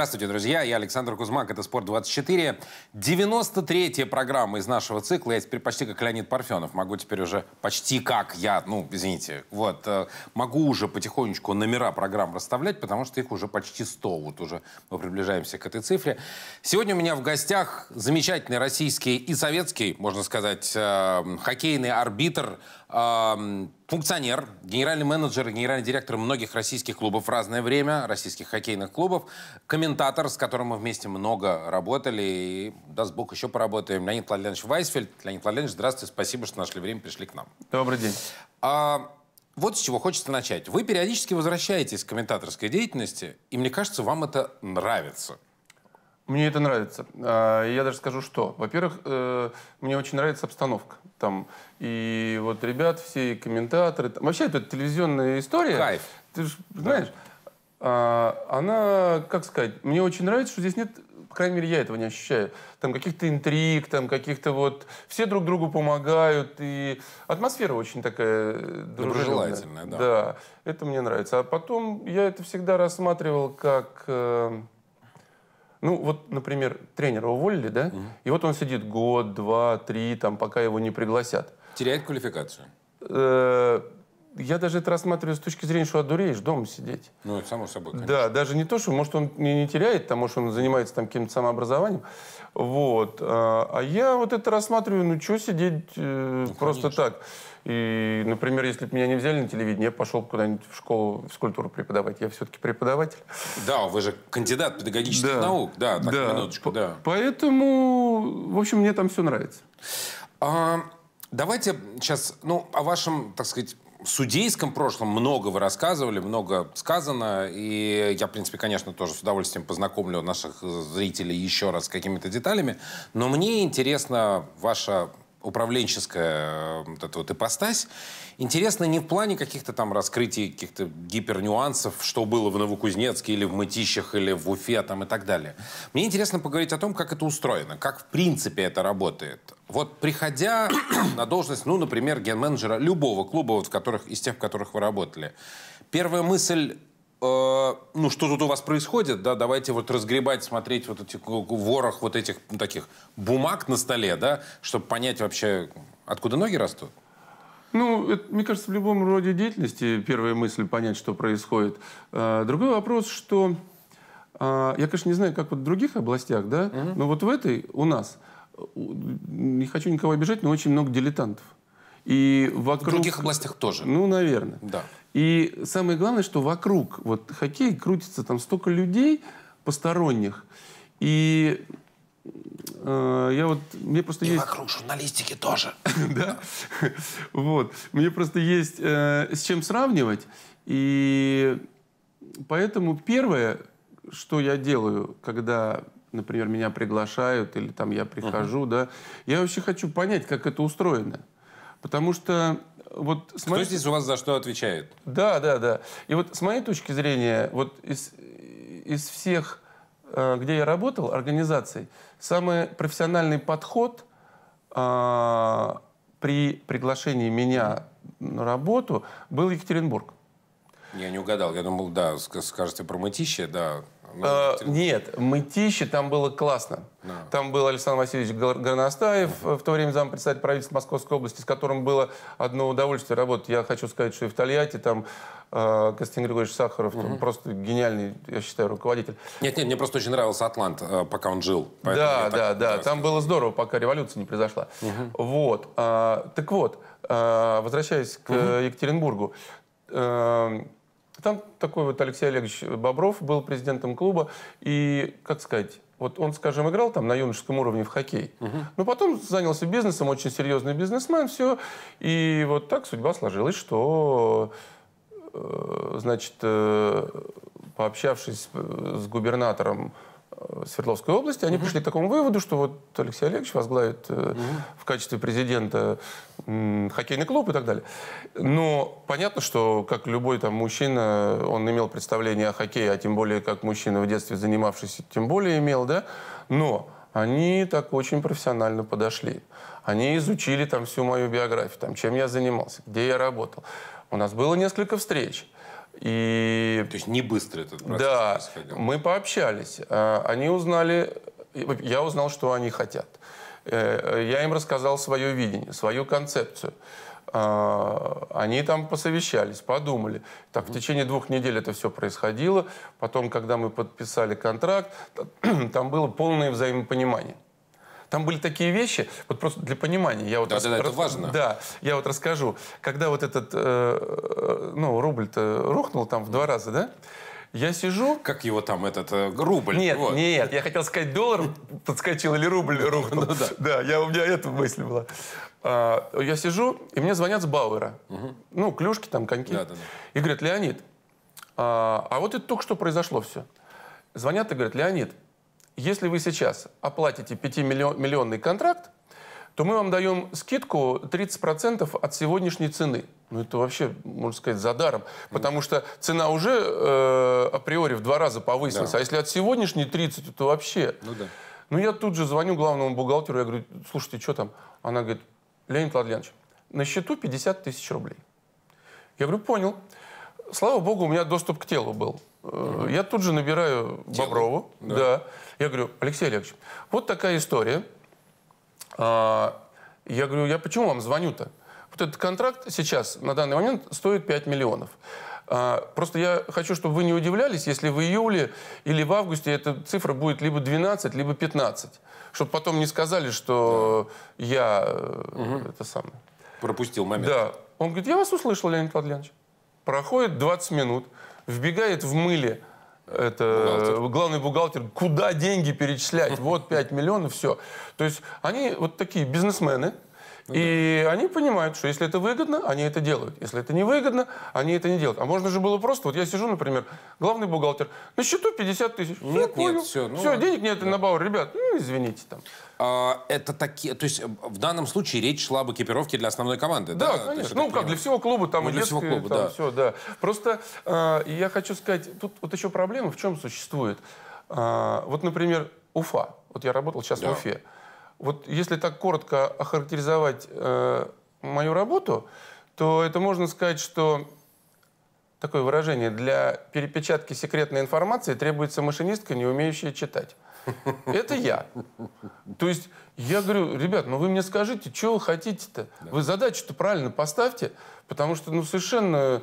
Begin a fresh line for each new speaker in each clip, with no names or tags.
Здравствуйте, друзья. Я Александр Кузьмак. Это «Спорт-24». 93-я программа из нашего цикла. Я теперь почти как Леонид Парфенов. Могу теперь уже почти как я, ну, извините. Вот. Э, могу уже потихонечку номера программ расставлять, потому что их уже почти 100. Вот уже мы приближаемся к этой цифре. Сегодня у меня в гостях замечательный российский и советский, можно сказать, э, хоккейный арбитр – функционер, генеральный менеджер генеральный директор многих российских клубов в разное время, российских хоккейных клубов, комментатор, с которым мы вместе много работали, и даст Бог еще поработаем, Леонид Владимирович Вайсфельд. Леонид Владимирович, здравствуйте, спасибо, что нашли время, пришли к нам. Добрый день. А, вот с чего хочется начать. Вы периодически возвращаетесь к комментаторской деятельности, и мне кажется, вам это нравится. Мне это нравится.
А, я даже скажу, что. Во-первых, э, мне очень нравится обстановка. Там и вот ребят все, и комментаторы. Вообще, это телевизионная история. Кайф. Ты же знаешь, да. а, она, как сказать, мне очень нравится, что здесь нет, по крайней мере, я этого не ощущаю, там каких-то интриг, там каких-то вот... Все друг другу помогают, и атмосфера очень такая э, Доброжелательная, да. Да, это мне нравится. А потом я это всегда рассматривал как... Э, ну, вот, например, тренера уволили, да? Mm-hmm. И вот он сидит год, два, три, там, пока его не пригласят. Теряет квалификацию? Э, я даже это рассматриваю с точки зрения, что одуреешь дома сидеть. Ну, это само собой, конечно. Да, даже не то, что, может, он не, не теряет, потому что он занимается там каким-то самообразованием. Вот. Э, а я вот это рассматриваю, ну, что сидеть э, ну, просто конечно. так. И, например, если бы меня не взяли на телевидение, я пошел куда-нибудь в школу скульптуру преподавать. Я все-таки преподаватель.
Да, вы же кандидат педагогических да. наук. Да, так, да. минуточку, да.
Поэтому, в общем, мне там все нравится. А... Давайте
сейчас, ну, о вашем, так сказать, судейском прошлом много вы рассказывали, много сказано, и я, в принципе, конечно, тоже с удовольствием познакомлю наших э, зрителей еще раз с какими-то деталями, но мне интересно ваша управленческая э, вот эта вот ипостась Интересно не в плане каких-то там раскрытий, каких-то гипернюансов, что было в Новокузнецке или в Мытищах или в Уфе а там и так далее. Мне интересно поговорить о том, как это устроено, как в принципе это работает. Вот приходя на должность, ну, например, ген-менеджера любого клуба, вот в которых, из тех, в которых вы работали, первая мысль Э, ну что тут у вас происходит, да, давайте вот разгребать, смотреть вот эти ворох вот этих ну, таких бумаг на столе, да, чтобы понять вообще, откуда ноги растут?
Ну, это, мне кажется, в любом роде деятельности первая мысль понять, что происходит. Э, другой вопрос, что э, я, конечно, не знаю, как вот в других областях, да, угу. но вот в этой у нас, не хочу никого обижать, но очень много дилетантов. И вокруг... В других областях тоже. Ну, наверное. Да. И самое главное, что вокруг вот хоккей крутится там столько людей посторонних. И э, я вот, мне просто и есть... вокруг журналистики тоже. да? вот. Мне просто есть э, с чем сравнивать. И поэтому первое, что я делаю, когда например, меня приглашают или там я прихожу, uh-huh. да, я вообще хочу понять, как это устроено. Потому что э, вот с моей... здесь у вас
за что отвечает?
Да, да, да. И вот с моей точки зрения, вот из, из всех, э, где я работал, организаций, самый профессиональный подход э, при приглашении меня на работу был Екатеринбург.
Я не угадал. Я думал,
да, скажете про мытище, да. А, э, нет, Мытищи, там было классно. Да. Там был Александр Васильевич Горностаев, угу. в то время зампредседатель правительства Московской области, с которым было одно удовольствие работать. Я хочу сказать, что и в Тольятти там э, Константин Григорьевич Сахаров, угу. там просто гениальный, я считаю, руководитель. Нет, нет, мне просто очень нравился Атлант, э, пока он жил. Да, да, да, да, там было здорово, пока революция не произошла. Угу. Вот, э, так вот, э, возвращаясь к угу. Екатеринбургу, э, там такой вот Алексей Олегович Бобров был президентом клуба, и, как сказать, вот он, скажем, играл там на юношеском уровне в хоккей, угу. но потом занялся бизнесом, очень серьезный бизнесмен, все, и вот так судьба сложилась, что, э, значит, э, пообщавшись с э, губернатором Э, Свердловской области, они угу. пришли к такому выводу, что вот Алексей Олегович возглавит угу. в качестве президента хоккейный клуб и так далее. Но понятно, что как любой там мужчина, он имел представление о хоккее, а тем более как мужчина в детстве занимавшийся, тем более имел, да? Но они так очень профессионально подошли. Они изучили там всю мою биографию, там, чем я занимался, где я работал. У нас было несколько встреч. И... То есть не быстро этот процесс да, происходил? мы пообщались. А, они узнали, я узнал, что они хотят. Э, я им рассказал свое видение, свою концепцию. А, они там посовещались, подумали. Так, в течение двух недель это все происходило. Потом, когда мы подписали контракт, там было полное взаимопонимание. Там были такие вещи, вот просто для понимания. Я вот да, рас... да, да, это важно. Да, я вот расскажу. Когда вот этот, э, э, ну, рубль-то рухнул там в два раза, да? Я сижу... Как его там, этот, э, рубль? Нет, вот. нет, я хотел сказать, доллар подскочил или рубль рухнул. Ну да, я, у меня эта мысль была. А, я сижу, и мне звонят с Бауэра. Ну, клюшки там, коньки. И говорят, Леонид, а, а вот это только что произошло все. Звонят и говорят, Леонид, если вы сейчас оплатите 5-миллионный контракт, то мы вам даем скидку 30% от сегодняшней цены. Ну, это вообще, можно сказать, за даром. Потому что цена уже э, априори в два раза повысилась. Да. А если от сегодняшней 30, то вообще... Ну, да. ну, я тут же звоню главному бухгалтеру, я говорю, слушайте, что там? Она говорит, Леонид Владимирович, на счету 50 тысяч рублей. Я говорю, понял. Слава богу, у меня доступ к телу был. Угу. Я тут же набираю Дело. Боброву. Да. да. Я говорю, Алексей Олегович, вот такая история. А, я говорю, я почему вам звоню-то? Вот этот контракт сейчас, на данный момент, стоит 5 миллионов. А, просто я хочу, чтобы вы не удивлялись, если в июле или в августе эта цифра будет либо 12, либо 15. Чтобы потом не сказали, что да. я угу. это самое. Пропустил момент. Да. Он говорит, я вас услышал, Леонид Владленович. Проходит 20 минут вбегает в мыле это бухгалтер. главный бухгалтер, куда деньги перечислять, вот 5 миллионов, все. То есть они вот такие бизнесмены, ну и да. они понимают, что если это выгодно, они это делают. Если это невыгодно, они это не делают. А можно же было просто, вот я сижу, например, главный бухгалтер, на счету 50 тысяч. Нет, все, нет, понял. все. Ну, все, ладно. денег нет да. на бауэр, ребят, ну,
извините там. А, это такие, то есть э, в данном случае речь шла об экипировке для основной команды,
да? Да, конечно. ну, как, понимаю. для всего клуба там ну, для детские, всего клуба, там, да. Все, да. Просто э, я хочу сказать, тут вот еще проблема в чем существует. Э, вот, например, Уфа. Вот я работал сейчас да. в Уфе. Вот если так коротко охарактеризовать э, мою работу, то это можно сказать, что такое выражение, для перепечатки секретной информации требуется машинистка, не умеющая читать. Это я. То есть я говорю, ребят, ну вы мне скажите, что вы хотите-то? Да. Вы задачу-то правильно поставьте, потому что ну совершенно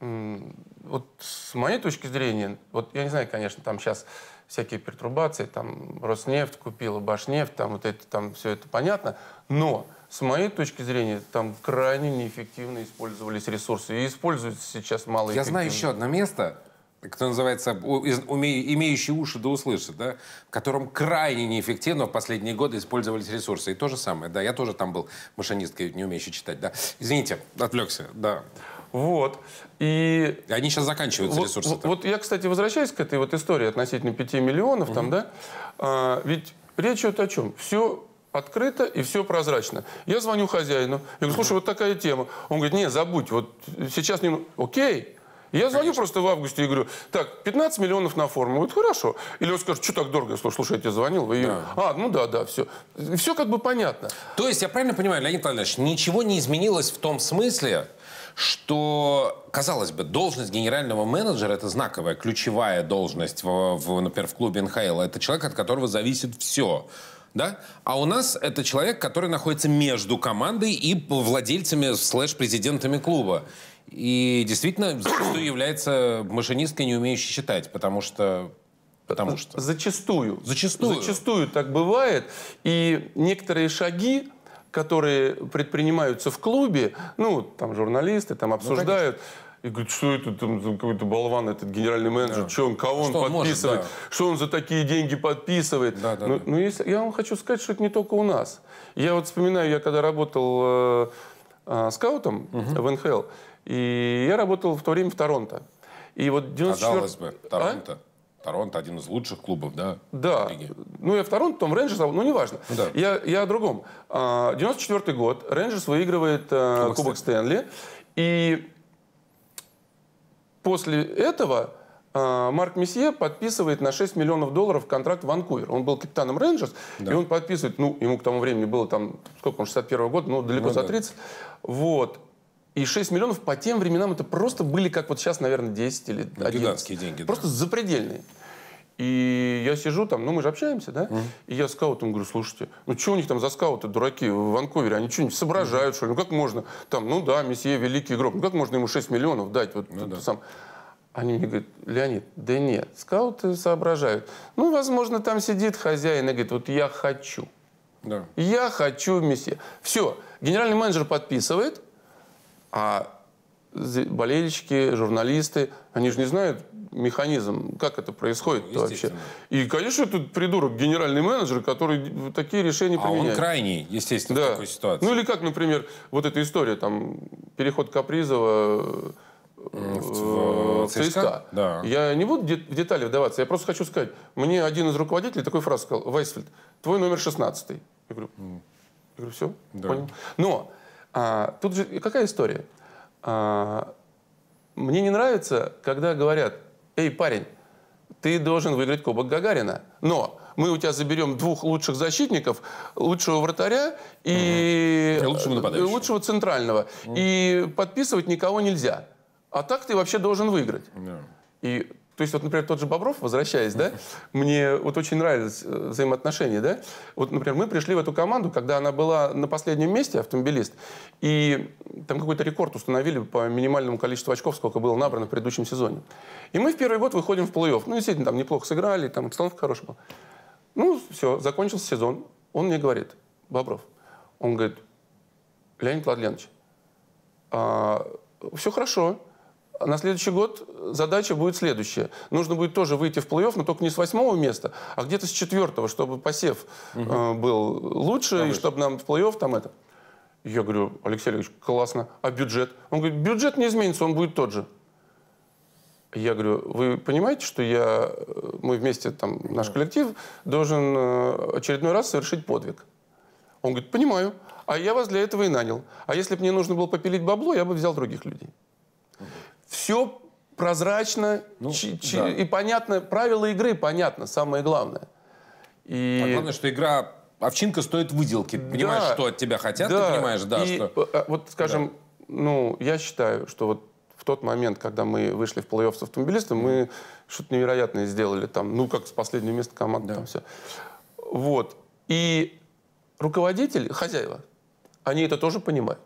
вот с моей точки зрения, вот я не знаю, конечно, там сейчас всякие пертурбации, там Роснефть купила, Башнефть, там вот это, там все это понятно, но с моей точки зрения, там крайне неэффективно использовались ресурсы и используются сейчас малые. Я знаю еще
одно место, кто называется, имеющие уши да услышит, да, в котором крайне неэффективно в последние годы использовались ресурсы. И то же самое, да, я тоже там был машинисткой, не умеющий читать, да.
Извините, отвлекся, да. Вот. И... Они сейчас заканчиваются, вот, ресурсы. Вот, вот я, кстати, возвращаюсь к этой вот истории относительно 5 миллионов, угу. там, да? А, ведь речь идет вот о чем? Все открыто и все прозрачно. Я звоню хозяину, я говорю, слушай, вот такая тема. Он говорит, не, забудь, вот сейчас не... Окей, я Конечно. звоню просто в августе и говорю, так, 15 миллионов на форму. Вот хорошо. Или он скажет, что так дорого? Слушай, слушай, я тебе звонил. Вы... Да. А, ну да, да, все. Все как бы понятно. То есть, я правильно понимаю, Леонид Владимирович,
ничего не изменилось в том смысле, что, казалось бы, должность генерального менеджера – это знаковая, ключевая должность, в, в, например, в клубе НХЛ. Это человек, от которого зависит все. Да? А у нас это человек, который находится между командой и владельцами слэш-президентами клуба. И действительно, зачастую является машинисткой,
не умеющей считать, потому что Потому что. Зачастую. Зачастую. Зачастую так бывает. И некоторые шаги которые предпринимаются в клубе, ну, там журналисты там ну, обсуждают, ну, и говорит, что это там какой-то болван, этот генеральный менеджер, да. что он, кого он что он подписывает, может, да. что он за такие деньги подписывает. Да, да, но, ну, да. но ну, если, я вам хочу сказать, что это не только у нас. Я вот вспоминаю, я когда работал э, э, скаутом угу. в НХЛ, и я работал в то время в Торонто. И вот 94... Казалось бы, Торонто. А? Торонто один из лучших клубов, да? Да. Ну, я в Торонто, потом Рейнджерс, ну, неважно. Ну, да. Я, я о другом. 94 а, год, Рейнджерс выигрывает э, Кубок, Кубок Стэнли. И после этого а, Марк Месье подписывает на 6 миллионов долларов контракт в Ванкувер. Он был капитаном Рейнджерс, да. и он подписывает, ну, ему к тому времени было там, сколько он, 61 -го года, ну, далеко ну, за 30. Да. Вот. И 6 миллионов по тем временам это просто были, как вот сейчас, наверное, 10 или 11. Гигантские деньги. Просто да. запредельные. И я сижу там, ну мы же общаемся, да? Mm-hmm. И я скаутам говорю, слушайте, ну что у них там за скауты, дураки, в Ванкувере, они что-нибудь соображают, mm-hmm. что ли? Ну как можно? Там, ну да, месье великий игрок, ну как можно ему 6 миллионов дать? Вот, ну, mm-hmm. да. сам. Они мне говорят, Леонид, да нет, скауты соображают. Ну, возможно, там сидит хозяин и говорит, вот я хочу. Да. Я хочу месье. Все, генеральный менеджер подписывает, а болельщики, журналисты, они же не знают механизм, как это происходит ну, вообще. И, конечно, тут придурок, генеральный менеджер, который такие решения а применяет. он крайний, естественно, да. в такой ситуации. Ну или как, например, вот эта история, там, переход Капризова э, в, в ЦСКА. ЦСКА. Да. Я не буду в детали вдаваться, я просто хочу сказать, мне один из руководителей такой фразу сказал, Вайсфельд, твой номер 16. Я говорю, mm. я говорю все, да. понял. Но а, тут же какая история? А, мне не нравится, когда говорят, эй, парень, ты должен выиграть Кубок Гагарина, но мы у тебя заберем двух лучших защитников, лучшего вратаря и, угу. и лучшего, лучшего центрального. Угу. И подписывать никого нельзя. А так ты вообще должен выиграть. Да. И то есть, вот, например, тот же Бобров, возвращаясь, да, мне вот очень нравились э, взаимоотношения, да. Вот, например, мы пришли в эту команду, когда она была на последнем месте, автомобилист, и там какой-то рекорд установили по минимальному количеству очков, сколько было набрано в предыдущем сезоне. И мы в первый год выходим в плей-офф. Ну, действительно, там неплохо сыграли, там обстановка хорошая была. Ну, все, закончился сезон. Он мне говорит, Бобров, он говорит, Леонид Владленович, а, все хорошо, на следующий год задача будет следующая. Нужно будет тоже выйти в плей-офф, но только не с восьмого места, а где-то с четвертого, чтобы посев угу. э, был лучше, и чтобы нам в плей-офф там это. Я говорю, Алексей Алексеевич, классно. А бюджет? Он говорит, бюджет не изменится, он будет тот же. Я говорю, вы понимаете, что я, э, мы вместе, там, наш коллектив, должен э, очередной раз совершить подвиг? Он говорит, понимаю. А я вас для этого и нанял. А если бы мне нужно было попилить бабло, я бы взял других людей все прозрачно ну, да. и понятно, правила игры понятно, самое главное. И... А главное, что
игра овчинка стоит выделки. да, понимаешь, что от тебя хотят, да. ты понимаешь, да. И, что... Э, э, вот, скажем,
да. ну, я считаю, что вот в тот момент, когда мы вышли в плей-офф с автомобилистом, мы что-то невероятное сделали там, ну, как с последнего места команды да. там все. Вот. И руководители, хозяева, они это тоже понимают.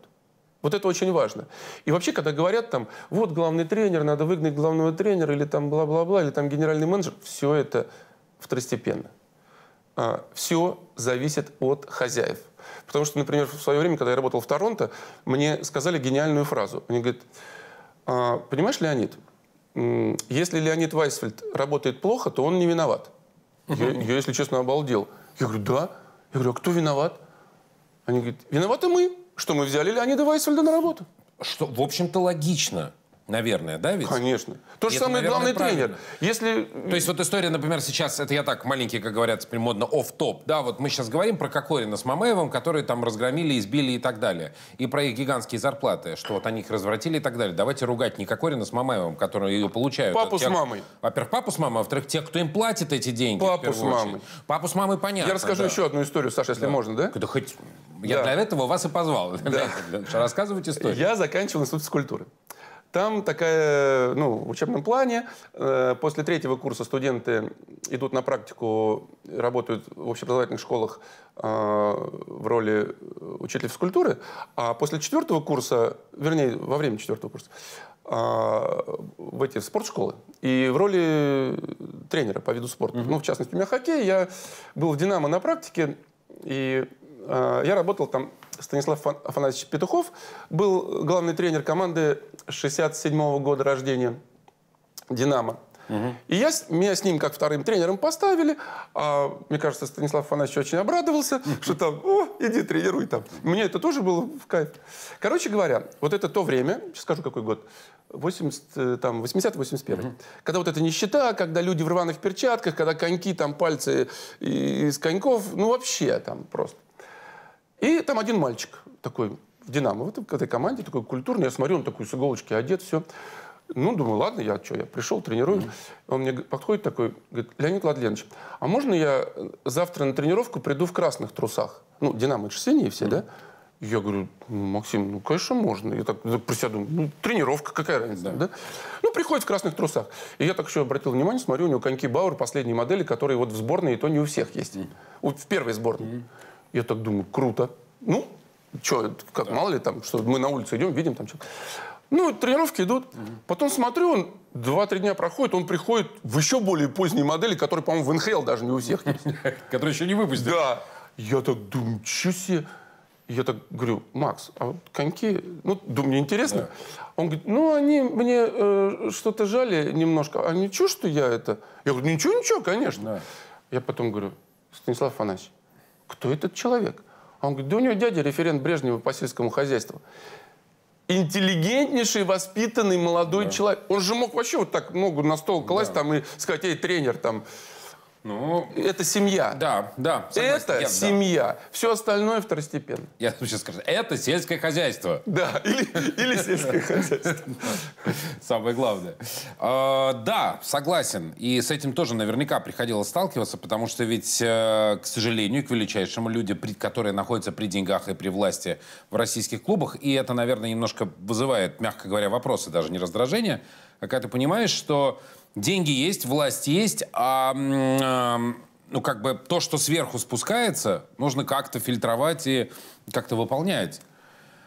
Вот это очень важно. И вообще, когда говорят там, вот главный тренер, надо выгнать главного тренера, или там бла-бла-бла, или там генеральный менеджер, все это второстепенно. А, все зависит от хозяев. Потому что, например, в свое время, когда я работал в Торонто, мне сказали гениальную фразу. Они говорят, а, понимаешь, Леонид, если Леонид Вайсфельд работает плохо, то он не виноват. Я, я, если честно, обалдел. Я говорю, да. Я говорю, а кто виноват? Они говорят, виноваты мы что мы взяли Леонида Вайсельда на работу. Что, в общем-то, логично. Наверное, да, ведь? Конечно. То же самое главный правильно. тренер.
Если... То есть вот история, например, сейчас, это я так маленький, как говорят, теперь модно, оф топ Да, вот мы сейчас говорим про Кокорина с Мамаевым, которые там разгромили, избили и так далее. И про их гигантские зарплаты, что вот они их развратили и так далее. Давайте ругать не Кокорина с Мамаевым, которые ее получают. Папу тех, с мамой. Во-первых, папу с мамой, а во-вторых, те, кто им платит эти деньги. Папу с мамой. Папу с мамой понятно. Я расскажу да. еще
одну историю, Саша, если да. можно, да? Да хоть... Я да. для этого вас и позвал. Да. Рассказывайте историю. Я заканчивал институт физкультуры. Там такая, ну, в учебном плане, э, после третьего курса студенты идут на практику, работают в общеобразовательных школах э, в роли учителя физкультуры, а после четвертого курса, вернее, во время четвертого курса, э, в эти спортшколы и в роли тренера по виду спорта. Mm-hmm. Ну, в частности, у меня хоккей. Я был в «Динамо» на практике, и э, я работал там Станислав Афанасьевич Петухов был главный тренер команды 67 -го года рождения «Динамо». Угу. И я, меня с ним как вторым тренером поставили. А, мне кажется, Станислав Афанасьевич очень обрадовался, что там, о, иди тренируй там. Мне это тоже было в кайф. Короче говоря, вот это то время, сейчас скажу какой год, 80, э, там, 80-81. Когда вот эта нищета, когда люди в рваных перчатках, когда коньки, там, пальцы из коньков, ну вообще там просто. И там один мальчик такой в «Динамо», в этой команде, такой культурный. Я смотрю, он такой с иголочки одет, все. Ну, думаю, ладно, я что, я пришел, тренирую. Он мне подходит такой, говорит, Леонид Владленович, а можно я э, завтра на тренировку приду в красных трусах? Ну, «Динамо» — же синие все, да? Я говорю, «Ну, Максим, ну, конечно, можно. Я так, так про себя думаю, ну, тренировка, какая разница, да. да? Ну, приходит в красных трусах. И я так еще обратил внимание, смотрю, у него коньки Бауэр, последние модели, которые вот в сборной, и то не у всех есть. Mm. в первой сборной. Mm. Я так думаю, круто. Ну, что, как, да. мало ли там, что мы на улице идем, видим там что-то. Ну, тренировки идут. Угу. Потом смотрю, он два-три дня проходит, он приходит в еще более поздние модели, которые, по-моему, в НХЛ даже не у всех есть. Которые еще не выпустили. Да. Я так думаю, что себе... Я так говорю, Макс, а вот коньки, ну, думаю, мне интересно. Да. Он говорит, ну, они мне э, что-то жали немножко. А ничего, что я это? Я говорю, ничего, ничего, конечно. Да. Я потом говорю, Станислав Афанасьевич, кто этот человек? А он говорит, да у него дядя референт Брежнева по сельскому хозяйству. Интеллигентнейший, воспитанный молодой да. человек. Он же мог вообще вот так ногу на стол класть да. там и сказать, эй, тренер, там, ну, это семья. Да, да. Согласен, это я, семья. Да. Все остальное второстепенно.
Я сейчас скажу, это сельское хозяйство. Да, или,
или сельское хозяйство.
Самое главное. А, да, согласен. И с этим тоже наверняка приходилось сталкиваться, потому что ведь, э, к сожалению, к величайшему, люди, которые находятся при деньгах и при власти в российских клубах, и это, наверное, немножко вызывает, мягко говоря, вопросы, даже не раздражение, а когда ты понимаешь, что деньги есть, власть есть, а э, ну, как бы то, что сверху спускается, нужно как-то фильтровать и как-то выполнять.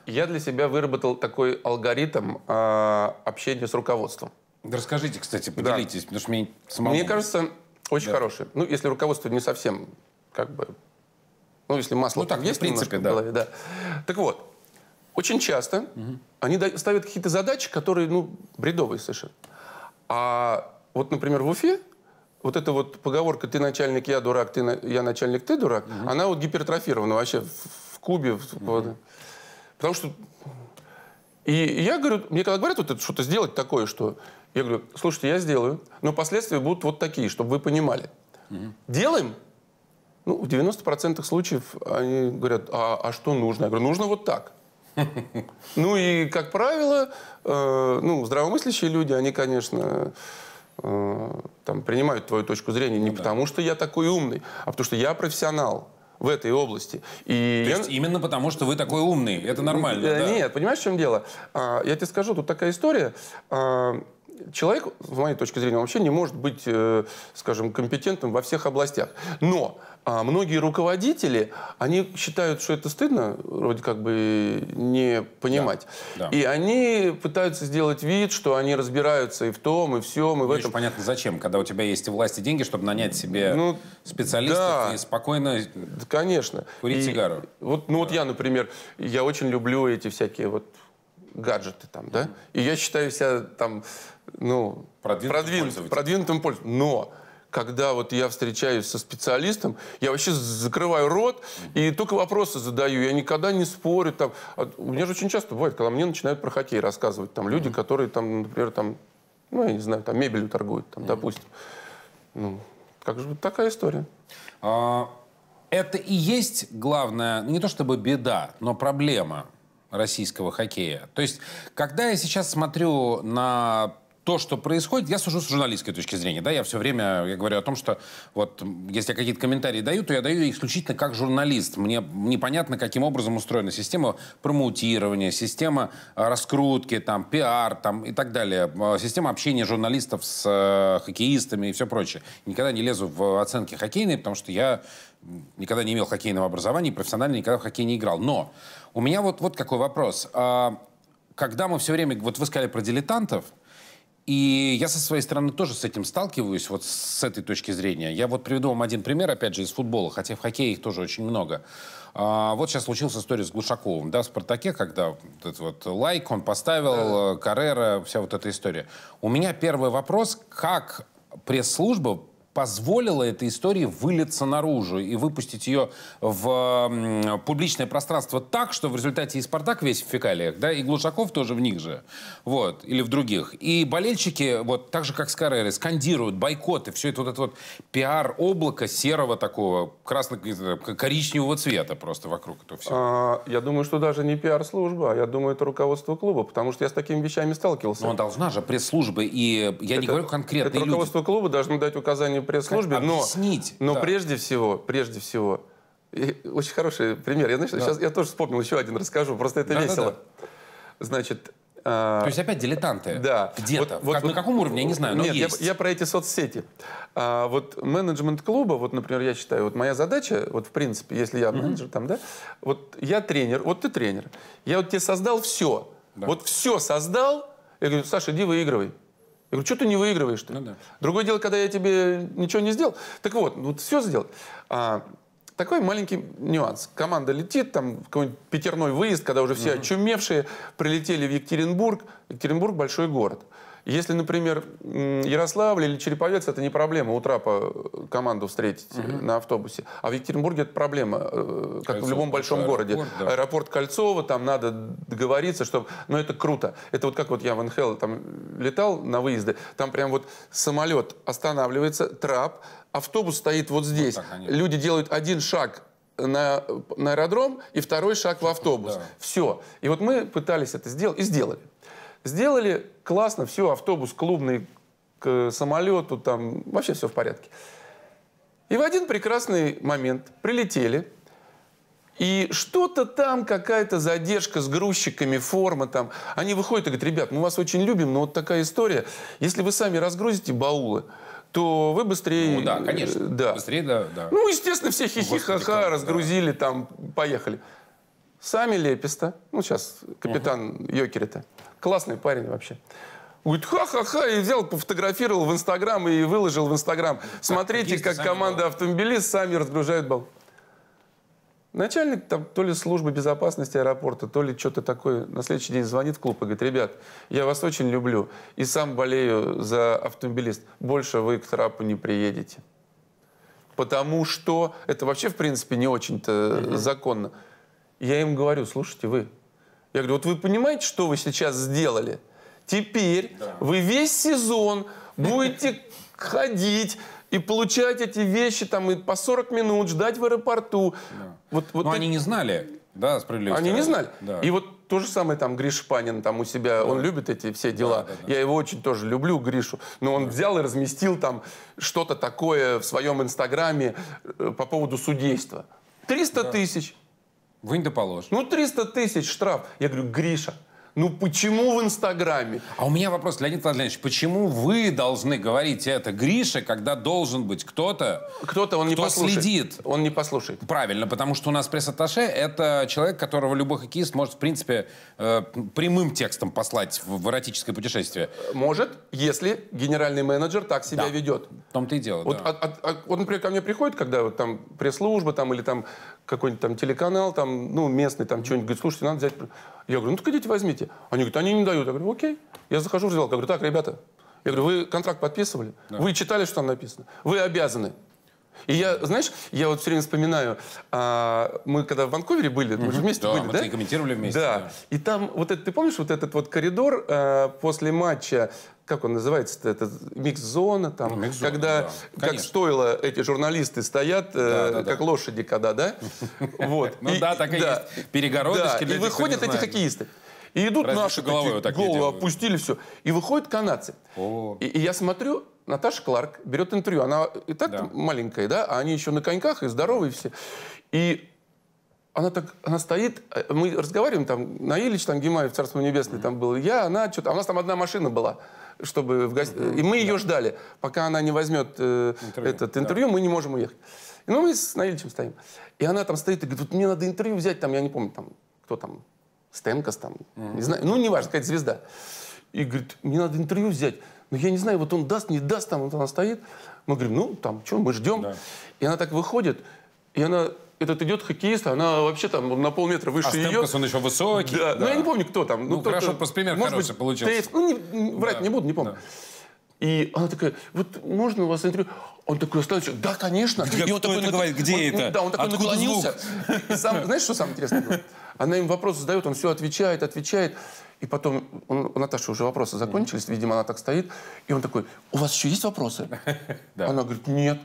Я для себя выработал
такой алгоритм э, общения с руководством.
Да расскажите, кстати, поделитесь, да.
потому что мне самому... Мне кажется, очень да. хороший. Ну, если руководство не совсем, как бы... Ну, если масло ну, так, есть в принципе, да. в голове, да. Так вот, очень часто угу. они ставят какие-то задачи, которые, ну, бредовые совершенно. А вот, например, в Уфе вот эта вот поговорка «ты начальник, я дурак, ты, на... я начальник, ты дурак», угу. она вот гипертрофирована вообще в, в Кубе. В... Угу. Потому что... И, я говорю, мне когда говорят вот это, что-то сделать такое, что... Я говорю, слушайте, я сделаю, но последствия будут вот такие, чтобы вы понимали. Угу. Делаем, ну, в 90% случаев они говорят, а, а что нужно? Я говорю, нужно вот так. Ну и, как правило, э, ну, здравомыслящие люди, они, конечно, Э, там, принимают твою точку зрения не ну, потому, что я такой умный, а потому что я профессионал в этой области. И То я... именно потому, что вы такой умный, это нормально, Нет, э, да? Нет, понимаешь, в чем дело? А, я тебе скажу, тут такая история. А, человек, с моей точки зрения, вообще не может быть, э, скажем, компетентным во всех областях. Но а многие руководители, они считают, что это стыдно, вроде как бы не понимать. Да, да. И они пытаются сделать вид, что они разбираются и в том, и в всем, и в ну, этом. понятно,
зачем, когда у тебя есть и власть, и деньги, чтобы нанять себе ну, специалистов да, и спокойно да,
конечно. курить и, сигару. Вот, ну да. вот я, например, я очень люблю эти всякие вот гаджеты там, да? И я считаю себя там, ну, продвинутым, продвинутым пользователем. Но когда вот я встречаюсь со специалистом, я вообще закрываю рот и только вопросы задаю. Я никогда не спорю. Там. А у меня же очень часто бывает, когда мне начинают про хоккей рассказывать. Там люди, которые там, например, там, ну, я не знаю, там мебелью торгуют, там, допустим. Ну, как же вот такая история. А, это
и есть главная, не то чтобы беда, но проблема российского хоккея. То есть, когда я сейчас смотрю на то, что происходит, я сужу с журналистской точки зрения. Да, я все время я говорю о том, что вот если я какие-то комментарии даю, то я даю их исключительно как журналист. Мне непонятно, каким образом устроена система промоутирования, система э, раскрутки, там, пиар там, и так далее, э, система общения журналистов с э, хоккеистами и все прочее. Никогда не лезу в оценки хоккейные, потому что я никогда не имел хоккейного образования профессионально никогда в хоккей не играл. Но у меня вот, вот какой вопрос. А, когда мы все время, вот вы сказали про дилетантов, и я со своей стороны тоже с этим сталкиваюсь, вот с этой точки зрения. Я вот приведу вам один пример, опять же, из футбола, хотя в хоккее их тоже очень много. А, вот сейчас случилась история с Глушаковым, да, в «Спартаке», когда вот этот вот лайк он поставил, да. Каррера, вся вот эта история. У меня первый вопрос, как пресс-служба позволило этой истории вылиться наружу и выпустить ее в публичное пространство так, что в результате и «Спартак» весь в фекалиях, да, и Глушаков тоже в них же, вот, или в других. И болельщики, вот, так же, как с Каррерой, скандируют бойкоты, все это вот это вот пиар-облако серого такого, красно-коричневого цвета просто вокруг этого всего.
А, я думаю, что даже не пиар-служба, а я думаю, это руководство клуба, потому что я с такими вещами сталкивался. Но должна же
пресс-служба, и я это, не говорю конкретно. Это люди. руководство
клуба должно дать указание пресс-службе, но, объяснить, но да. прежде всего, прежде всего, очень хороший пример. Я, знаешь, да. сейчас я тоже вспомнил, еще один расскажу, просто это да, весело. Да, да. Значит, а, То есть
опять дилетанты.
Да. Где-то. Вот, вот, как, на каком уровне, я не знаю, но нет, есть. Я, я про эти соцсети. А, вот менеджмент клуба, вот, например, я считаю, вот моя задача, вот в принципе, если я mm -hmm. менеджер там, да, вот я тренер, вот ты тренер. Я вот тебе создал все. Да. Вот все создал. Я говорю, Саша, иди выигрывай. Я говорю, что ты не выигрываешь ты? Ну, да. Другое дело, когда я тебе ничего не сделал. Так вот, вот все сделал. А, такой маленький нюанс. Команда летит, там какой-нибудь пятерной выезд, когда уже все угу. очумевшие прилетели в Екатеринбург. Екатеринбург большой город. Если, например, Ярославль или Череповец, это не проблема у трапа э, команду встретить угу. на автобусе. А в Екатеринбурге это проблема, э, как Кольцов, в любом большом аэропорт, городе. Да. Аэропорт Кольцово, там надо договориться, чтобы... Но это круто. Это вот как вот я в НХЛ там летал на выезды, там прям вот самолет останавливается, трап, автобус стоит вот здесь. Вот так, Люди делают один шаг на, на аэродром и второй шаг в автобус. Да. Все. И вот мы пытались это сделать и сделали. Сделали классно, все, автобус клубный к самолету, там вообще все в порядке. И в один прекрасный момент прилетели, и что-то там, какая-то задержка с грузчиками, форма там. Они выходят и говорят, ребят, мы вас очень любим, но вот такая история. Если вы сами разгрузите баулы, то вы быстрее... Ну да, э, конечно. Да. Быстрее, да. да. Ну, естественно, все хихи разгрузили да. там, поехали. Сами Лепеста, ну сейчас капитан угу. Йокерита, Классный парень вообще. Говорит, ха-ха-ха, и взял, пофотографировал в Инстаграм и выложил в Инстаграм. Смотрите, как команда автомобилист сами разгружает бал. Начальник там то ли службы безопасности аэропорта, то ли что-то такое, на следующий день звонит в клуб и говорит, ребят, я вас очень люблю и сам болею за автомобилист. Больше вы к трапу не приедете. Потому что это вообще, в принципе, не очень-то законно. Я им говорю, слушайте, вы, я говорю, вот вы понимаете, что вы сейчас сделали? Теперь да. вы весь сезон будете ходить и получать эти вещи там и по 40 минут, ждать в аэропорту. Да. Вот, вот Но ну, это... они не знали, да, справедливости. Они не знали. Да. И вот то же самое там Гриш Панин там у себя, да. он любит эти все дела. Да, да, да. Я его очень тоже люблю, Гришу. Но он да. взял и разместил там что-то такое в своем инстаграме э, по поводу судейства. 300 да. тысяч. Вы не доположите. Ну, 300 тысяч штраф. Я говорю, Гриша,
ну почему в Инстаграме? А у меня вопрос, Леонид Владимирович, почему вы должны говорить это Грише, когда должен быть кто-то, кто-то он кто не послушает. следит? Он не послушает. Правильно, потому что у нас пресс-атташе — это человек, которого любой хоккеист может, в принципе, э, прямым текстом послать в, в эротическое путешествие.
Может, если генеральный менеджер так себя да. ведет. В том-то и дело, вот, да. от, от, вот, например, ко мне приходит, когда вот там пресс-служба там, или там какой-нибудь там телеканал, там, ну, местный, там, что-нибудь, говорит, слушайте, надо взять я говорю, ну так идите возьмите. Они говорят, они не дают. Я говорю, окей. Я захожу в Я говорю, так, ребята, я говорю, вы контракт подписывали? Да. Вы читали, что там написано? Вы обязаны. И я, знаешь, я вот все время вспоминаю, а, мы когда в Ванкувере были, мы же вместе да, были, мы да? Мы комментировали вместе. Да. да. И там вот это, ты помнишь, вот этот вот коридор а, после матча как он называется, это микс-зона, там, ну, микс когда, да. как стоило, эти журналисты стоят, да, э, да, как да. лошади, когда, да? Вот. Ну да, так и есть. Перегородочки для И выходят эти хоккеисты. И идут Разве наши, головой вот так голову опустили, все. И выходят канадцы. И, я смотрю, Наташа Кларк берет интервью. Она и так маленькая, да, а они еще на коньках и здоровые все. И она так, она стоит, э, мы разговариваем, там, Наилич, там, Гимаев, Царство Небесное, mm-hmm. там был, я, она, что-то, а у нас там одна машина была чтобы в гости... И мы ее ждали. Пока она не возьмет э, интервью. этот интервью, мы не можем уехать. И ну, мы с Наильчем стоим. И она там стоит и говорит, вот мне надо интервью взять, там, я не помню, там, кто там, Стенкос там, не знаю, ну, неважно, какая-то звезда. И говорит, мне надо интервью взять. Но я не знаю, вот он даст, не даст, там, вот она стоит. Мы говорим, ну, там, что, мы ждем. Да. И она так выходит, и она этот идет хоккеист, она вообще там на полметра выше а ее. А он еще высокий. Да. да. Ну, я не помню, кто там. Ну, ну хорошо, просто пример может хороший быть, получился. Тейс, ну, не, врать да. не буду, не помню. Да. И она такая, вот можно у вас интервью? Он такой остановился, да, конечно. Где, и он такой, это говорит, где он, это? Да, он такой Откуда наклонился. Сам, знаешь, что самое интересное было? Она им вопрос задает, он все отвечает, отвечает. И потом он, у Наташи уже вопросы закончились, видимо, она так стоит. И он такой, у вас еще есть вопросы? Она говорит, нет.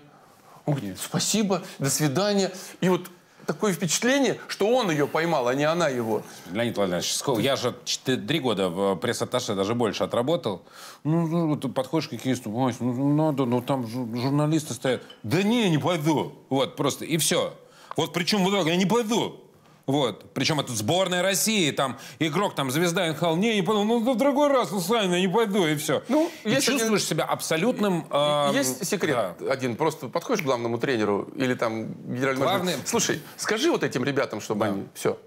Он говорит, спасибо, до свидания. И вот такое впечатление, что он ее поймал, а не она его. Леонид Владимирович, я же три
года в пресс-атташе даже больше отработал. Ну, ну ты подходишь к какие-то, ну, ну, надо, ну, там журналисты стоят. Да не, не пойду. Вот, просто, и все. Вот причем, вот так, я не пойду. Вот. Причем это сборная России, там игрок, там звезда НХЛ. Не, не понял, ну в другой раз, ну сами, я не пойду, и все. Ну, и чувствуешь один... себя абсолютным... Э, есть секрет
да. один, просто подходишь к главному тренеру или там генеральному... Главный... Слушай, скажи вот этим ребятам, чтобы да. они... Все.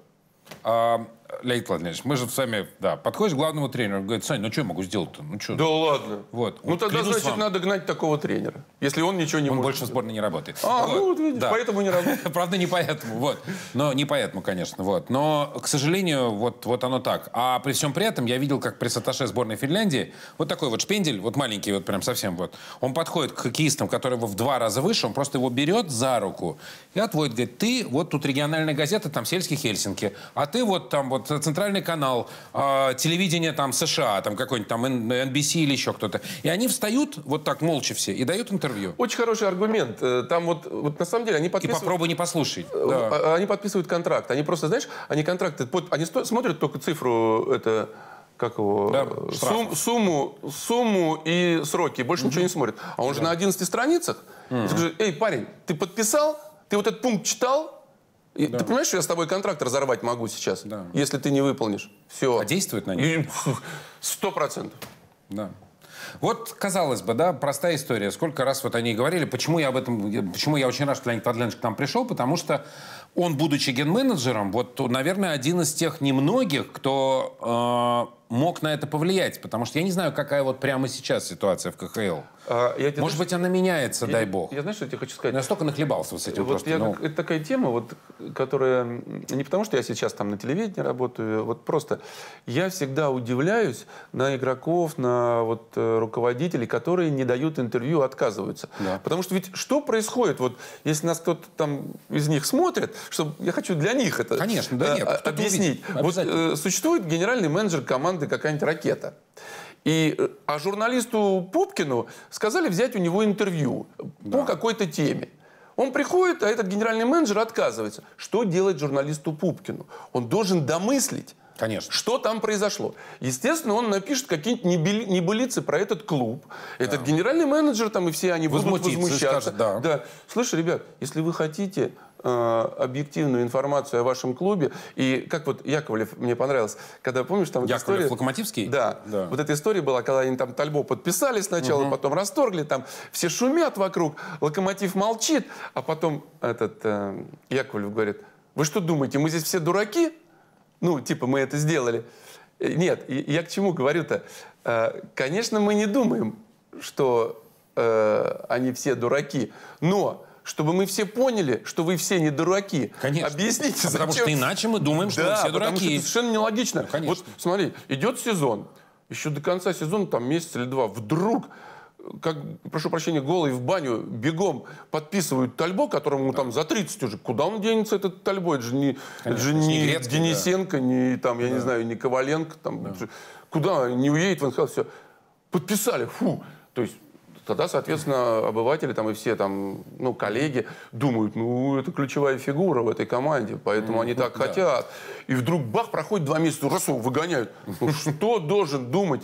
А, эм, Леонид Владимирович, мы же сами, да,
подходишь к главному тренеру, говорит, Сань, ну что я могу сделать-то? Ну что? Да ладно. Вот. Ну вот, тогда, значит, вам. надо
гнать такого тренера,
если он ничего не он может. Он больше в сборной не работает. А, вот. ну вот видишь, да. поэтому не работает. Правда, не поэтому, вот. Но не поэтому, конечно, вот. Но, к сожалению, вот, вот оно так. А при всем при этом я видел, как пресс-атташе сборной Финляндии, вот такой вот шпендель, вот маленький, вот прям совсем вот, он подходит к хоккеистам, которые его в два раза выше, он просто его берет за руку и отводит, говорит, ты, вот тут региональная газета, там, сельский Хельсинки, а ты вот там вот Э, центральный канал, э, телевидение там США, там какой-нибудь там NBC или еще кто-то. И они встают вот так молча все
и дают интервью. Очень хороший аргумент. Э, там вот, вот на самом деле они подписывают... И попробуй не послушай. Э, да. А, они подписывают контракт. Они просто, знаешь, они контракты... Под... Они сто... смотрят только цифру это как его, да, сум, сумму, сумму и сроки, больше угу. ничего не смотрит. А он да. же на 11 страницах. Угу. И эй, парень, ты подписал, ты вот этот пункт читал, да. Ты понимаешь, что я с тобой контракт разорвать могу сейчас, да. если ты не выполнишь. Все. А действует на них? Сто процентов. Да. Вот, казалось бы, да, простая история.
Сколько раз вот они говорили, почему я об этом, почему я очень рад, что Леонид Подленко к нам пришел, потому что он, будучи ген-менеджером, вот, наверное, один из тех немногих, кто э мог на это повлиять? Потому что я не знаю, какая вот прямо сейчас ситуация в КХЛ.
А, я Может знаешь, быть, она меняется, я, дай бог. Я, я знаю, что я тебе хочу сказать. Но я столько нахлебался с этим вот просто. Я, ну... Это такая тема, вот, которая... Не потому, что я сейчас там на телевидении работаю, вот просто я всегда удивляюсь на игроков, на вот э, руководителей, которые не дают интервью, а отказываются. Да. Потому что ведь что происходит? Вот если нас кто-то там из них смотрит, что я хочу для них это Конечно, да, э, нет, а, объяснить. Вот э, существует генеральный менеджер команды команды какая-нибудь ракета. И, э, а журналисту Пупкину сказали взять у него интервью да. по какой-то теме. Он приходит, а этот генеральный менеджер отказывается. Что делать журналисту Пупкину? Он должен домыслить Конечно. Что там произошло? Естественно, он напишет какие-нибудь небылицы про этот клуб. Этот да. генеральный менеджер там и все они будут возмущаться. Скажет, да. да. Слышь, ребят, если вы хотите э, объективную информацию о вашем клубе. И как вот Яковлев мне понравилось, когда, помнишь, там Яковлев история... Локомотивский? Да. да. Вот эта история была, когда они там Тальбо подписали сначала, угу. потом расторгли, там все шумят вокруг, Локомотив молчит, а потом этот э, Яковлев говорит, вы что думаете, мы здесь все дураки? ну, типа, мы это сделали. Э, нет, я к чему говорю-то? Э, конечно, мы не думаем, что э, они все дураки, но чтобы мы все поняли, что вы все не дураки. Конечно. Объясните, а зачем... Потому что иначе мы думаем, что да, вы все дураки. потому что это совершенно нелогично. Ну, конечно. Вот смотри, идет сезон, еще до конца сезона, там месяц или два, вдруг как, прошу прощения, голый в баню, бегом подписывают Тальбо, которому там за 30 уже. Куда он денется, этот Тальбо? Это же не, Конечно, это же не, не Грецкий, Денисенко, да. не, там, я да. не знаю, не Коваленко. Там, да. Куда? Не уедет Он сказал все. Подписали, фу. То есть тогда, соответственно, обыватели там и все там, ну, коллеги думают, ну, это ключевая фигура в этой команде, поэтому mm-hmm. они так да. хотят. И вдруг бах, проходит два месяца, раз его выгоняют. Ну, что должен думать,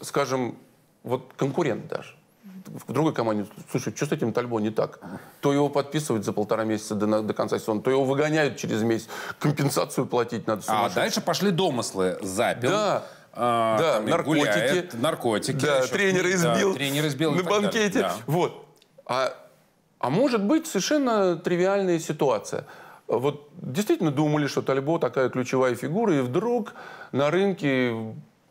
скажем, вот конкурент даже, в другой команде, слушай, что с этим Тальбо не так? То его подписывают за полтора месяца до, до конца сезона, то его выгоняют через месяц, компенсацию платить надо. А дальше пошли домыслы, запил. Да. А, да, там, наркотики, гуляет, наркотики. Да, еще. тренера избил. Да, тренер избил на банкете. да. Вот. А, а может быть совершенно тривиальная ситуация. Вот действительно думали, что Тальбо такая ключевая фигура, и вдруг на рынке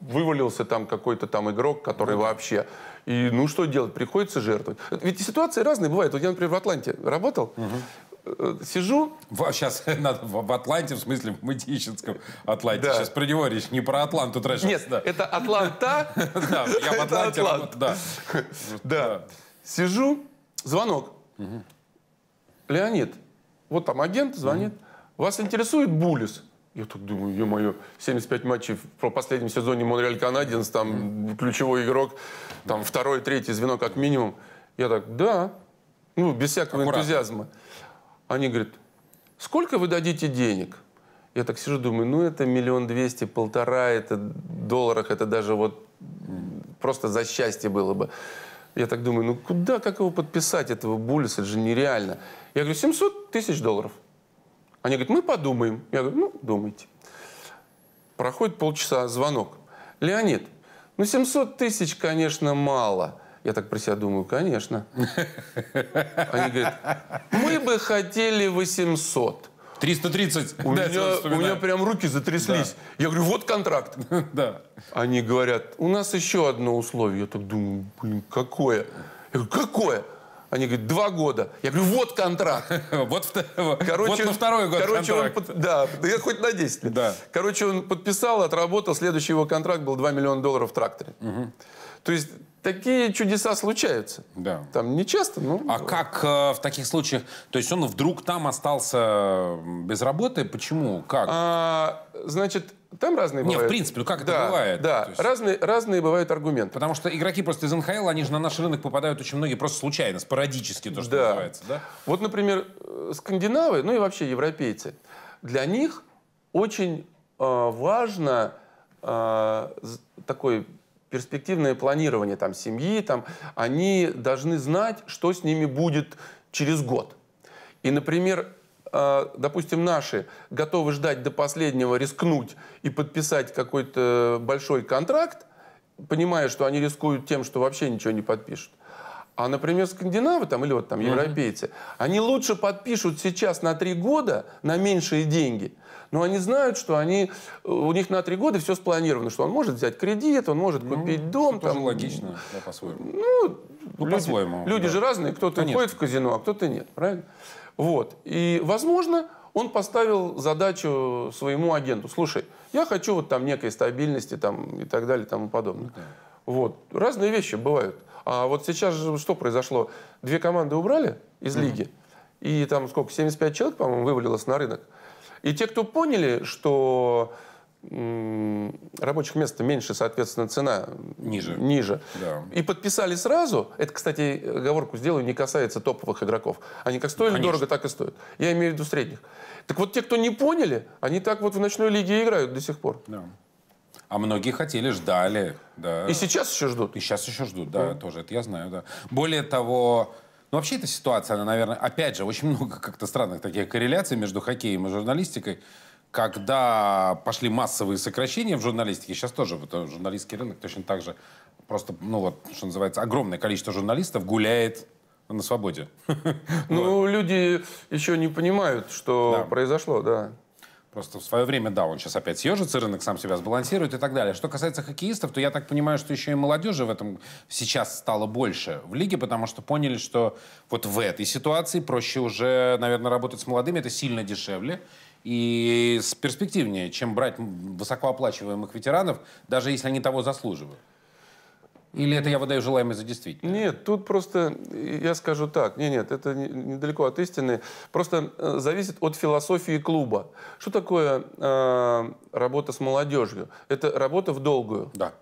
вывалился там какой-то там игрок, который да. вообще... И ну что делать, приходится жертвовать. Ведь ситуации разные бывают. Вот я, например, в Атланте работал, угу. сижу... сейчас
надо в Атланте, в смысле в Мытищинском Атланте. Да. Сейчас про него речь, не про Атланту трэш. Нет,
да. это Атланта. Да, я в Атланте Да. Да. Сижу, звонок. Леонид, вот там агент звонит. Вас интересует Булис? Я тут думаю, ё-моё, 75 матчей в последнем сезоне Монреаль Канадинс, там ключевой игрок, там второй, третий звено как минимум. Я так, да, ну, без всякого Аккуратно. энтузиазма. Они говорят, сколько вы дадите денег? Я так сижу, думаю, ну это миллион двести, полтора, это долларах, это даже вот просто за счастье было бы. Я так думаю, ну куда, как его подписать, этого Буллиса, это же нереально. Я говорю, 700 тысяч долларов. Они говорят, мы подумаем. Я говорю, ну, думайте. Проходит полчаса, звонок. Леонид, ну 700 тысяч, конечно, мало. Я так про себя думаю, конечно. Они говорят, мы бы хотели 800. 330. У, да, меня, у меня прям руки затряслись. Да. Я говорю, вот контракт. Да. Они говорят, у нас еще одно условие. Я так думаю, блин, какое? Я говорю, какое? Они говорят, два года. Я говорю, вот контракт. Вот, короче, вот на второй год короче, контракт. Он, под... да, я хоть на 10 лет. Да. Короче, он подписал, отработал. Следующий его контракт был 2 миллиона долларов в тракторе. Угу. То есть такие чудеса случаются. Да.
Там не часто, но... А как э, в таких случаях? То есть он вдруг там остался без работы? Почему? Как?
А, значит, там разные не, бывают. Не, в принципе, ну как да, это бывает? Да, есть...
разные, разные бывают аргументы. Потому что игроки просто из НХЛ, они же на наш рынок попадают очень многие просто
случайно, спорадически, то, что да. называется. Да? Вот, например, э, скандинавы, ну и вообще европейцы, для них очень э, важно э, такое перспективное планирование там, семьи. Там, они должны знать, что с ними будет через год. И, например, а, допустим, наши готовы ждать до последнего, рискнуть и подписать какой-то большой контракт, понимая, что они рискуют тем, что вообще ничего не подпишут. А, например, скандинавы там, или вот там европейцы, mm-hmm. они лучше подпишут сейчас на три года на меньшие деньги. Но они знают, что они, э, у них на три года все спланировано, что он может взять кредит, он может ну, купить ну, дом. Это там, тоже логично, да, по-своему. Ну, ну по-своему. Люди да. же разные, кто-то ходит в казино, а кто-то нет, правильно? Вот. И, возможно, он поставил задачу своему агенту. Слушай, я хочу вот там некой стабильности там, и так далее и тому подобное. Да. Вот. Разные вещи бывают. А вот сейчас же что произошло? Две команды убрали из mm лиги. И там сколько? 75 человек, по-моему, вывалилось на рынок. И те, кто поняли, что рабочих мест меньше, соответственно, цена ниже. ниже. Да. И подписали сразу, это, кстати, оговорку сделаю, не касается топовых игроков. Они как стоили Конечно. дорого, так и стоят. Я имею в виду средних. Так вот те, кто не поняли, они так вот в ночной лиге играют до сих пор. Да. А многие хотели,
ждали. Да. И сейчас еще ждут. И сейчас еще ждут, да, да. тоже это я знаю, да. Более того, ну, вообще эта ситуация, она, наверное, опять же, очень много как-то странных таких корреляций между хоккеем и журналистикой когда пошли массовые сокращения в журналистике, сейчас тоже вот, э, журналистский рынок точно так же просто, ну вот, что называется, огромное количество журналистов гуляет на свободе. Ну, люди еще не понимают, что произошло, да. Просто в свое время, да, он сейчас опять съежится, рынок сам себя сбалансирует и так далее. Что касается хоккеистов, то я так понимаю, что еще и молодежи в этом сейчас стало больше в лиге, потому что поняли, что вот в этой ситуации проще уже, наверное, работать с молодыми, это сильно дешевле и с перспективнее, чем брать высокооплачиваемых ветеранов, даже если
они того заслуживают. Или это я выдаю желаемое за действительное? Нет, тут просто, э, я скажу так, нет, нет, это недалеко от истины. Просто э, зависит от философии клуба. Что такое э, работа с молодежью? Это работа в долгую. Да.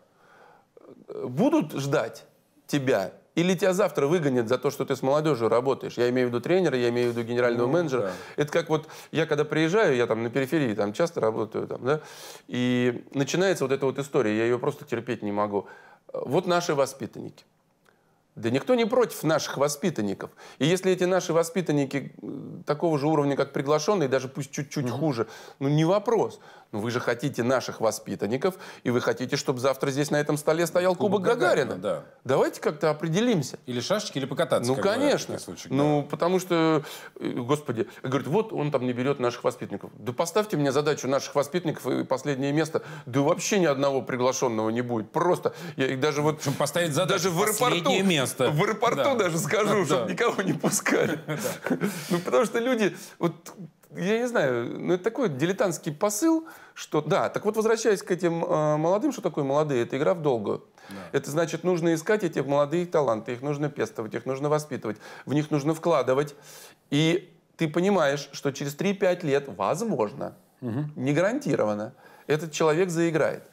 Будут ждать тебя или тебя завтра выгонят за то, что ты с молодежью работаешь. Я имею в виду тренера, я имею в виду генерального ну, менеджера. Да. Это как вот я когда приезжаю, я там на периферии там часто работаю, там, да, и начинается вот эта вот история, я ее просто терпеть не могу. Э, вот наши воспитанники. Да никто не против наших воспитанников. И если эти наши воспитанники э, такого же уровня, как приглашенные, даже пусть чуть-чуть угу. хуже, ну не вопрос. Но ну, вы же хотите наших воспитанников, и вы хотите, чтобы завтра здесь на этом столе стоял Кубок, Кубок Гагарина. Гагарина. Да. Давайте как-то определимся. Или шашечки, или покататься. Ну, конечно. Случае, ну, да. потому что, э, господи, говорит, вот он там не берет наших воспитанников. Да поставьте мне задачу наших воспитанников и последнее место. Да вообще ни одного приглашенного не будет. Просто, я их даже вот... поставить задачу, даже в аэропорту. Последнее место место. В аэропорту да. даже скажу, да. чтобы никого не пускали. Ну, потому что люди, вот, я не знаю, ну, это такой дилетантский посыл, что, да, так вот, возвращаясь к этим э, молодым, что такое молодые? Это игра в долгую. Да. Это значит, нужно искать эти молодые таланты, их нужно пестовать, их нужно воспитывать, в них нужно вкладывать. И ты понимаешь, что через 3-5 лет, возможно, угу. не гарантированно, этот человек заиграет.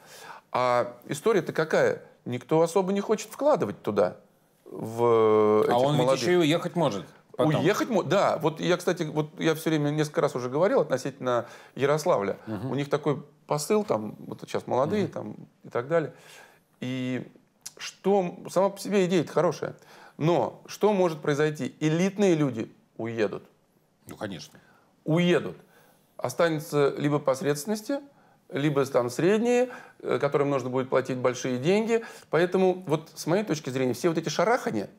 А история-то какая? Никто особо не хочет вкладывать туда в а этих А он молодых. ведь еще и уехать может. Потом. Уехать, да. Вот я, кстати, вот я все время несколько раз уже говорил относительно Ярославля. Угу. У них такой посыл, там, вот сейчас молодые, угу. там и так далее. И что сама по себе идея хорошая, но что может произойти? Элитные люди уедут. Ну, конечно. Уедут. Останется либо посредственности, либо там средние, э, которым нужно будет платить большие деньги. Поэтому вот с моей точки зрения все вот эти шарахания,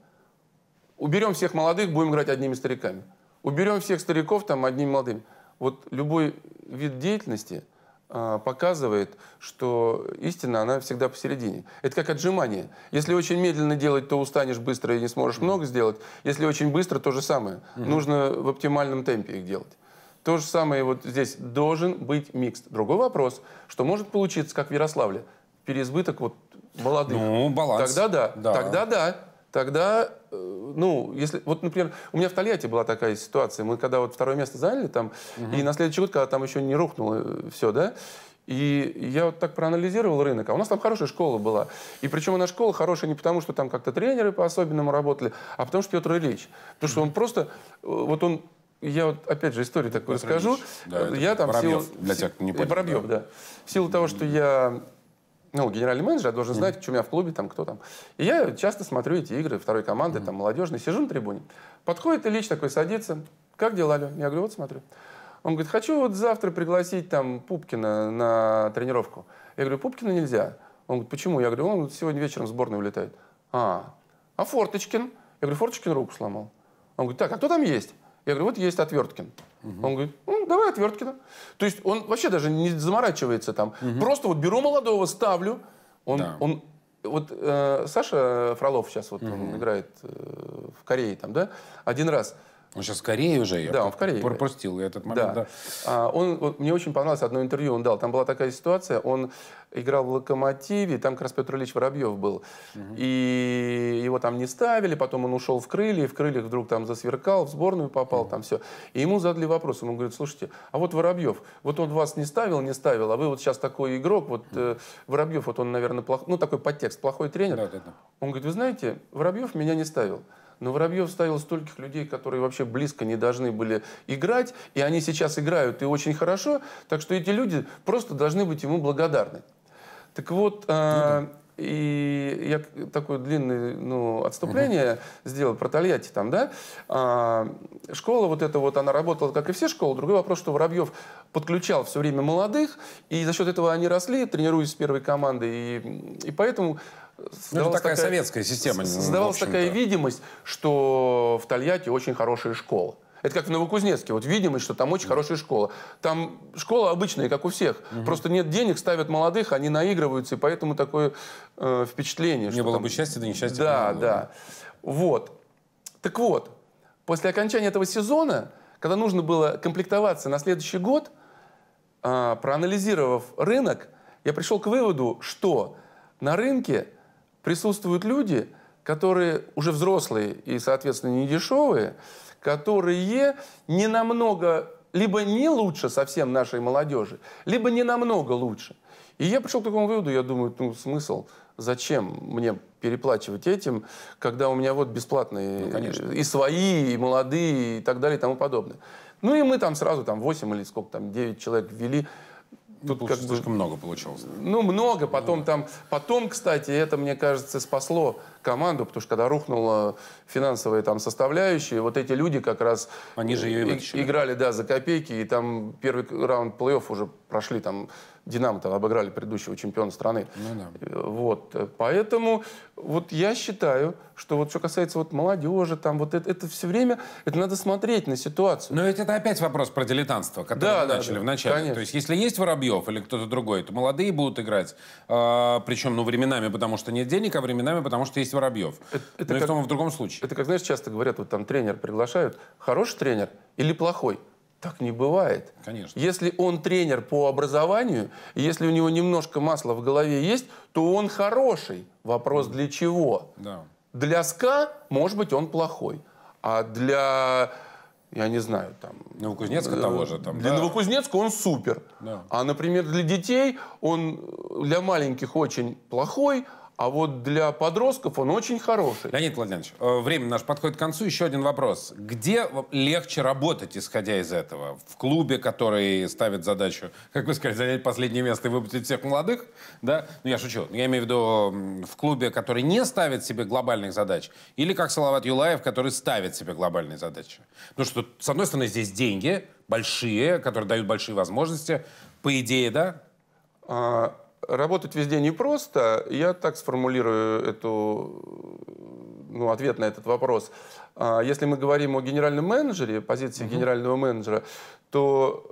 уберем всех молодых, будем играть одними стариками. Уберем всех стариков там одними молодыми. Вот любой вид деятельности а, показывает, что истина, она всегда посередине. Это как отжимание. Если очень медленно делать, то устанешь быстро и не сможешь mm-hmm. много сделать. Если очень быстро, то же самое. Mm-hmm. Нужно в оптимальном темпе их делать. То же самое вот здесь должен быть микс. Другой вопрос, что может получиться, как в Ярославле, переизбыток вот молодых. Ну, баланс. Тогда да. да. Тогда да. Тогда, э, ну, если, вот, например, у меня в Тольятти была такая ситуация. Мы когда вот второе место заняли там, угу. и на следующий год, когда там еще не рухнуло э, все, да, и я вот так проанализировал рынок, а у нас там хорошая школа была. И причем она школа хорошая не потому, что там как-то тренеры по-особенному работали, а потому что Петр Ильич. Потому что он просто, э, вот он я вот, опять же, историю такую Петр расскажу. Да, я там Воробьев, силу... для тех, кто не понял. Воробьев, да. да. В силу того, что я ну, генеральный менеджер, я должен знать, mm-hmm. что у меня в клубе, там, кто там. И я часто смотрю эти игры второй команды, mm-hmm. там, молодежные, сижу на трибуне. Подходит Ильич такой, садится, как дела, Алё? Я говорю, вот смотрю. Он говорит, хочу вот завтра пригласить там Пупкина на тренировку. Я говорю, Пупкина нельзя. Он говорит, почему? Я говорю, он сегодня вечером в сборную улетает. А, а Форточкин? Я говорю, Форточкин руку сломал. Он говорит, так, а кто там есть? Я говорю, вот есть Отверткин. Угу. Он говорит, ну, давай Отверткина. То есть он вообще даже не заморачивается там. Угу. Просто вот беру молодого, ставлю. Он, да. он вот э, Саша Фролов сейчас вот угу. он играет э, в Корее там, да, один раз. Он сейчас в Корее уже, я да, он в Корее. пропустил этот момент. Да. Да. А, он, вот, мне очень понравилось одно интервью он дал. Там была такая ситуация, он играл в «Локомотиве», там как раз Петр Ильич Воробьев был. Угу. И его там не ставили, потом он ушел в «Крылья», в «Крыльях» вдруг там засверкал, в сборную попал, угу. там все. И ему задали вопрос, он говорит, слушайте, а вот Воробьев, вот он вас не ставил, не ставил, а вы вот сейчас такой игрок, вот угу. э, Воробьев, вот он, наверное, плохой, ну такой подтекст, плохой тренер. Да, да, да. Он говорит, вы знаете, Воробьев меня не ставил. Но Воробьев ставил стольких людей, которые вообще близко не должны были играть, и они сейчас играют и очень хорошо, так что эти люди просто должны быть ему благодарны. Так вот, э, ну и я такое длинное ну, отступление угу. сделал про Тольятти там, да. А, школа вот эта вот, она работала, как и все школы. Другой вопрос, что Воробьев подключал все время молодых, и за счет этого они росли, тренируясь с первой командой. И, и поэтому Создавалась такая, такая советская
система. Создавалась такая
видимость, что в Тольятти очень хорошая школа. Это как в Новокузнецке. Вот видимость, что там очень mm. хорошая школа. Там школа обычная, как у всех. Mm Просто нет денег, ставят молодых, они наигрываются, и поэтому такое э, впечатление. Не было там... бы счастья, да несчастья. Да, было, да, да. Вот. Так вот, после окончания этого сезона, когда нужно было комплектоваться на следующий год, э, проанализировав рынок, я пришел к выводу, что на рынке присутствуют люди, которые уже взрослые и, соответственно, не дешевые, которые не намного, либо не лучше совсем нашей молодежи, либо не намного лучше. И я пришел к такому выводу, я думаю, ну, смысл, зачем мне переплачивать этим, когда у меня вот бесплатные ну, и свои, и молодые, и так далее, и тому подобное. Ну и мы там сразу там 8 или сколько там, 9 человек ввели Тут как слишком много получилось. Ну, много. Потом, там, потом, кстати, это, мне кажется, спасло команду, потому что когда рухнула финансовая там, составляющая, вот эти люди как раз Они же ее и, играли да, за копейки, и там первый раунд плей-офф уже прошли там Динамо там обыграли предыдущего чемпиона страны. Ну, да. Э, вот, поэтому вот я считаю, что вот что касается вот молодежи, там вот это, это все время, это надо смотреть на ситуацию. Но ведь это опять вопрос про дилетантство, который да, мы да,
начали да, вначале. Конечно. То есть если есть Воробьев или кто-то другой, то молодые будут играть, э, а, причем ну временами, потому что нет денег, а временами, потому что есть Воробьев. Это, это Но как, и в том и в другом
случае. Это как, знаешь, часто говорят, вот там тренер приглашают, хороший тренер или плохой? Так не бывает. Конечно. Если он тренер по образованию, если у него немножко масла в голове есть, то он хороший. Вопрос для чего? Да. Для СКА, может быть, он плохой. А для, я не знаю, там... Новокузнецка э, того же. Там, для да. Новокузнецка он супер. Да. А, например, для детей он э, для маленьких очень плохой, а вот для подростков он очень хороший. Леонид Владимирович, э, время наш подходит к концу.
Еще один вопрос. Где легче работать, исходя из этого? В клубе, который ставит задачу, как вы сказали, занять последнее место и выпустить всех молодых? Да? Ну, я шучу. Я имею в виду в клубе, который не ставит себе глобальных задач. Или как Салават Юлаев, который ставит себе глобальные задачи. Ну что, с одной стороны, здесь деньги большие, которые дают большие
возможности. По идее, да? А работать везде непросто. Я так сформулирую эту, ну, ответ на этот вопрос. А, если мы говорим о генеральном менеджере, позиции угу. генерального менеджера, то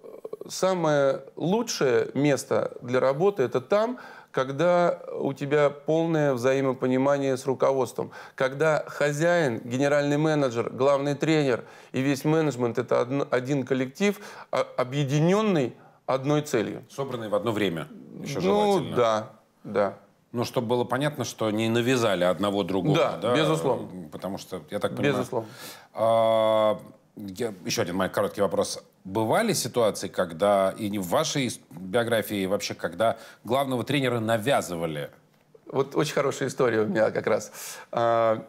самое лучшее место для работы это там, когда у тебя полное взаимопонимание с руководством, когда хозяин, генеральный менеджер, главный тренер и весь менеджмент это один коллектив, а, объединенный одной целью. Собранный в одно время еще ну, желательно. Ну, да, да. Ну,
чтобы было понятно, что не навязали одного другого. Да, да? безусловно. Потому что, я так понимаю... Безусловно. А, я, еще один мой короткий вопрос. Бывали ситуации, когда, и не в вашей биографии, вообще, когда главного тренера навязывали?
Вот очень хорошая история у меня как раз. А,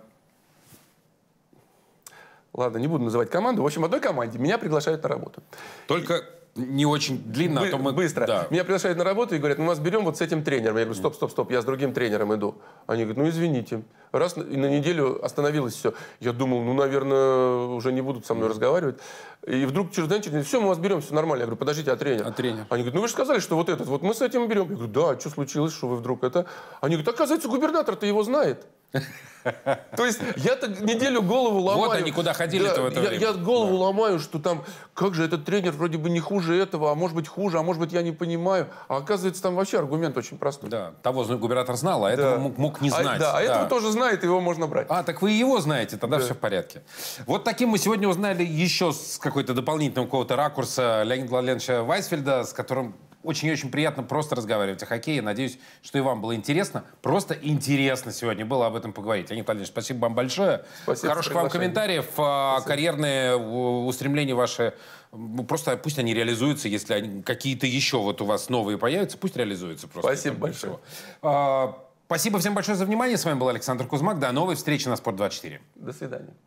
ладно, не буду называть команду. В общем, в одной команде меня приглашают на работу. Только не очень длинно, а Бы- а то мы... Быстро. Да. Меня приглашают на работу и говорят, мы «Ну, вас берем вот с этим тренером. Я говорю, стоп, стоп, стоп, я с другим тренером иду. Они говорят, ну извините раз на, неделю остановилось все. Я думал, ну, наверное, уже не будут со мной разговаривать. И вдруг через день, через день, все, мы вас берем, все нормально. Я говорю, подождите, а тренер? А тренер. Они говорят, ну вы же сказали, что вот этот, вот мы с этим берем. Я говорю, да, а что случилось, что вы вдруг это? Они говорят, оказывается, губернатор-то его знает. То есть я так неделю голову ломаю. Вот они куда ходили-то да, в это я, время. Я голову ломаю, что там, как же этот тренер вроде бы не хуже этого, а может быть хуже, а может быть я не понимаю. А оказывается, там вообще аргумент очень простой. Да,
того губернатор знал, а этого мог, не а, знать. А, да, а этого тоже знает, его можно брать. А, так вы его знаете, тогда да. все в порядке. Вот таким мы сегодня узнали еще с какой-то дополнительного какого-то ракурса Леонида Владимировича Вайсфельда, с которым очень-очень приятно просто разговаривать о хоккее. Надеюсь, что и вам было интересно. Просто интересно сегодня было об этом поговорить. Леонид Владимирович, спасибо вам большое. Спасибо Хороших вам комментариев. А, спасибо. Карьерные устремления ваши, ну, просто пусть они реализуются, если какие-то еще вот у вас новые появятся, пусть реализуются просто. Спасибо большое. Всего. А, Спасибо всем большое за внимание. С вами был Александр Кузьмак. До новой встречи на Спорт 24. До свидания.